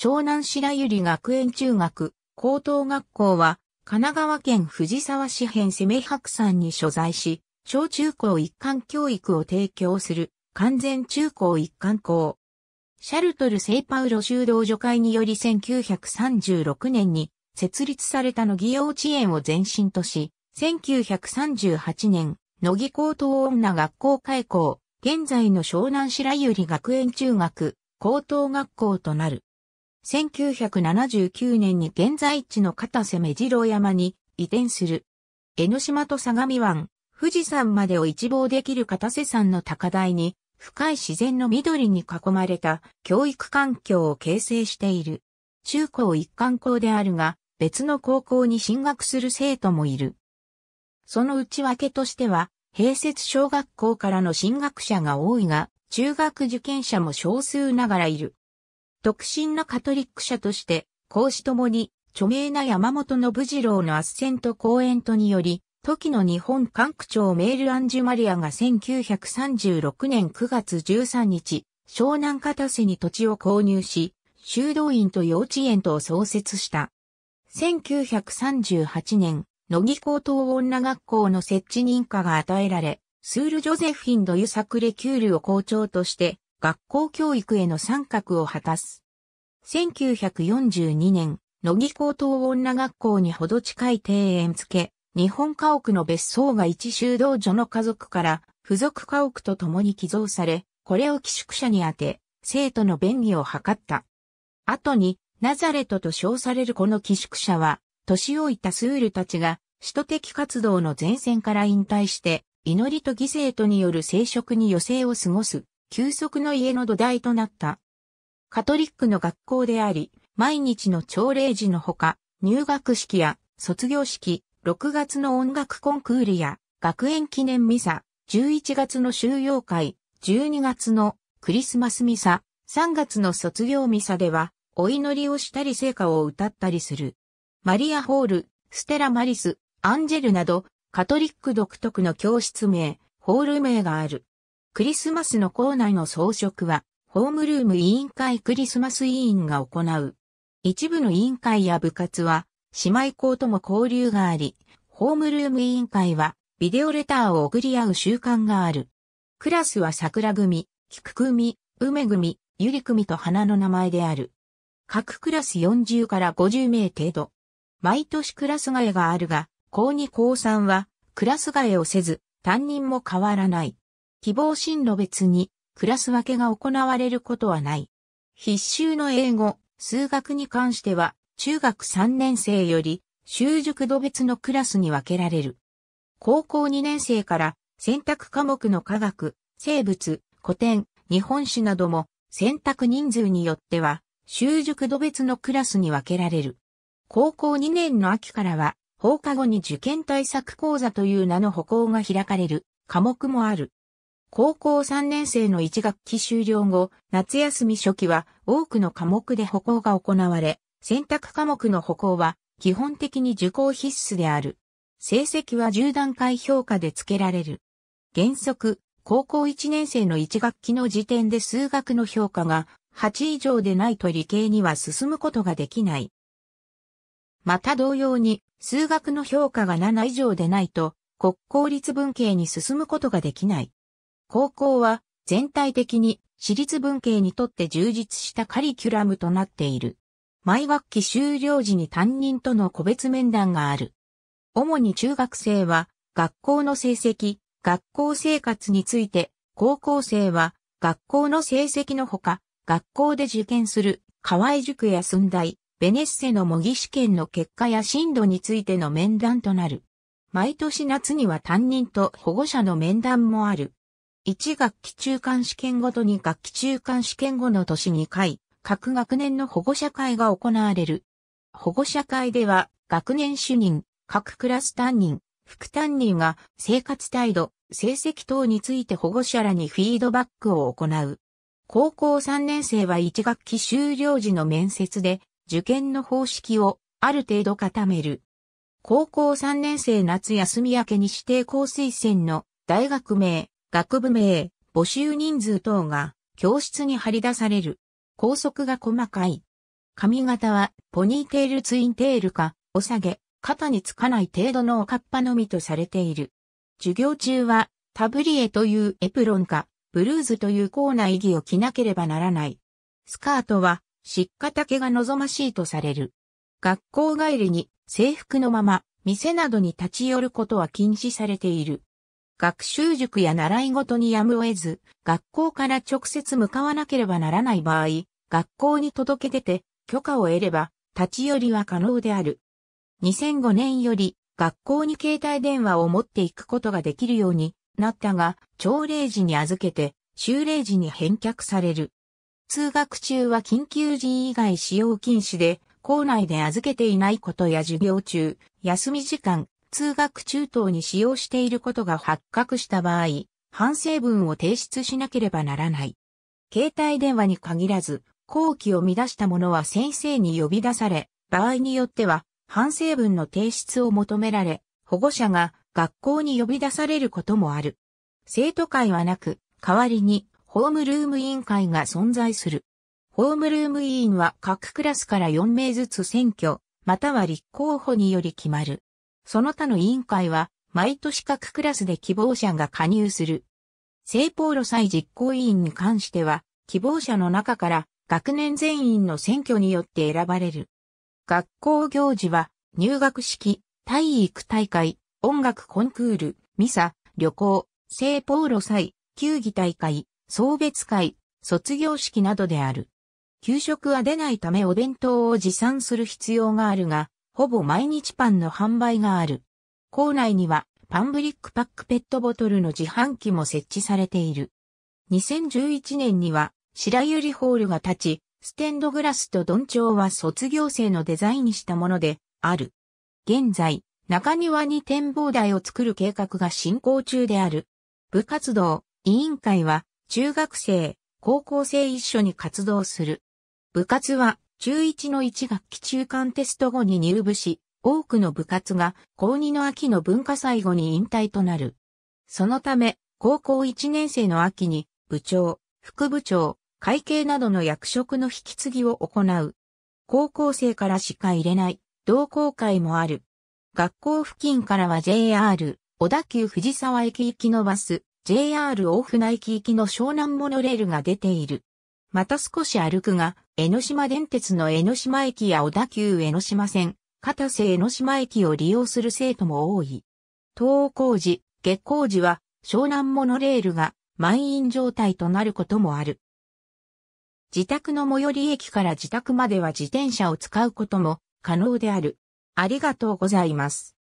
湘南白百合学園中学、高等学校は、神奈川県藤沢市辺攻め白山に所在し、小中高一貫教育を提供する、完全中高一貫校。シャルトル・セイパウロ修道女会により1936年に設立された野木幼稚園を前身とし、1938年、野木高等女学校開校、現在の湘南白百合学園中学、高等学校となる。1979年に現在地の片瀬目白山に移転する。江ノ島と相模湾、富士山までを一望できる片瀬山の高台に、深い自然の緑に囲まれた教育環境を形成している。中高一貫校であるが、別の高校に進学する生徒もいる。その内訳としては、併設小学校からの進学者が多いが、中学受験者も少数ながらいる。独身なカトリック者として、孔子ともに、著名な山本信次郎の圧旋と講演とにより、時の日本管区長メールアンジュマリアが1936年9月13日、湘南片瀬に土地を購入し、修道院と幼稚園とを創設した。1938年、野木高等女学校の設置認可が与えられ、スール・ジョゼフィン・ド・ユ・サクレ・キュールを校長として、学校教育への参画を果たす。1942年、野木高等女学校にほど近い庭園付け、日本家屋の別荘が一修道所の家族から付属家屋と共に寄贈され、これを寄宿舎に当て、生徒の便宜を図った。後に、ナザレトと称されるこの寄宿舎は、年老いたスールたちが、首都的活動の前線から引退して、祈りと犠牲とによる生殖に余生を過ごす休息の家の土台となった。カトリックの学校であり、毎日の朝礼時のほか、入学式や卒業式、6月の音楽コンクールや学園記念ミサ、11月の収容会、12月のクリスマスミサ、3月の卒業ミサでは、お祈りをしたり聖歌を歌ったりする。マリアホール、ステラマリス、アンジェルなど、カトリック独特の教室名、ホール名がある。クリスマスの校内の装飾は、ホームルーム委員会クリスマス委員が行う。一部の委員会や部活は、姉妹校とも交流があり、ホームルーム委員会は、ビデオレターを送り合う習慣がある。クラスは桜組、菊組、梅組、ゆり組と花の名前である。各クラス40から50名程度。毎年クラス替えがあるが、高2高3はクラス替えをせず、担任も変わらない。希望進路別にクラス分けが行われることはない。必修の英語、数学に関しては中学3年生より習熟度別のクラスに分けられる。高校2年生から選択科目の科学、生物、古典、日本史なども選択人数によっては習熟度別のクラスに分けられる。高校2年の秋からは放課後に受験対策講座という名の歩行が開かれる科目もある。高校3年生の1学期終了後、夏休み初期は多くの科目で歩行が行われ、選択科目の歩行は基本的に受講必須である。成績は10段階評価で付けられる。原則、高校1年生の1学期の時点で数学の評価が8以上でないと理系には進むことができない。また同様に、数学の評価が7以上でないと、国公立文系に進むことができない。高校は全体的に私立文系にとって充実したカリキュラムとなっている。毎学期終了時に担任との個別面談がある。主に中学生は学校の成績、学校生活について、高校生は学校の成績のほか、学校で受験する河合塾や寸大、ベネッセの模擬試験の結果や進路についての面談となる。毎年夏には担任と保護者の面談もある。1学期中間試験ごとに学期中間試験後の年2回、各学年の保護者会が行われる。保護者会では、学年主任、各クラス担任、副担任が生活態度、成績等について保護者らにフィードバックを行う。高校3年生は1学期終了時の面接で受験の方式をある程度固める。高校3年生夏休み明けに指定校推薦の大学名、学部名、募集人数等が教室に張り出される。校則が細かい。髪型はポニーテールツインテールか、お下げ、肩につかない程度のおかっぱのみとされている。授業中はタブリエというエプロンか、ブルーズというコーナー着を着なければならない。スカートは湿化丈が望ましいとされる。学校帰りに制服のまま店などに立ち寄ることは禁止されている。学習塾や習い事にやむを得ず、学校から直接向かわなければならない場合、学校に届け出て許可を得れば、立ち寄りは可能である。2005年より、学校に携帯電話を持っていくことができるようになったが、朝礼時に預けて、修礼時に返却される。通学中は緊急時以外使用禁止で、校内で預けていないことや授業中、休み時間、通学中等に使用していることが発覚した場合、反省文を提出しなければならない。携帯電話に限らず、後期を乱した者は先生に呼び出され、場合によっては、反省文の提出を求められ、保護者が学校に呼び出されることもある。生徒会はなく、代わりに、ホームルーム委員会が存在する。ホームルーム委員は各クラスから4名ずつ選挙、または立候補により決まる。その他の委員会は、毎年各クラスで希望者が加入する。聖ポーロ祭実行委員に関しては、希望者の中から学年全員の選挙によって選ばれる。学校行事は、入学式、体育大会、音楽コンクール、ミサ、旅行、聖ポーロ祭、球技大会、送別会、卒業式などである。給食は出ないためお弁当を持参する必要があるが、ほぼ毎日パンの販売がある。校内にはパンブリックパックペットボトルの自販機も設置されている。2011年には白百合ホールが立ち、ステンドグラスとドンチョウは卒業生のデザインにしたものである。現在、中庭に展望台を作る計画が進行中である。部活動、委員会は中学生、高校生一緒に活動する。部活は中1の1学期中間テスト後に入部し、多くの部活が高2の秋の文化祭後に引退となる。そのため、高校1年生の秋に部長、副部長、会計などの役職の引き継ぎを行う。高校生からしか入れない同好会もある。学校付近からは JR、小田急藤沢駅行きのバス、JR 大船駅行きの湘南モノレールが出ている。また少し歩くが、江ノ島電鉄の江ノ島駅や小田急江ノ島線、片瀬江ノ島駅を利用する生徒も多い。東光時、月光寺は湘南モノレールが満員状態となることもある。自宅の最寄り駅から自宅までは自転車を使うことも可能である。ありがとうございます。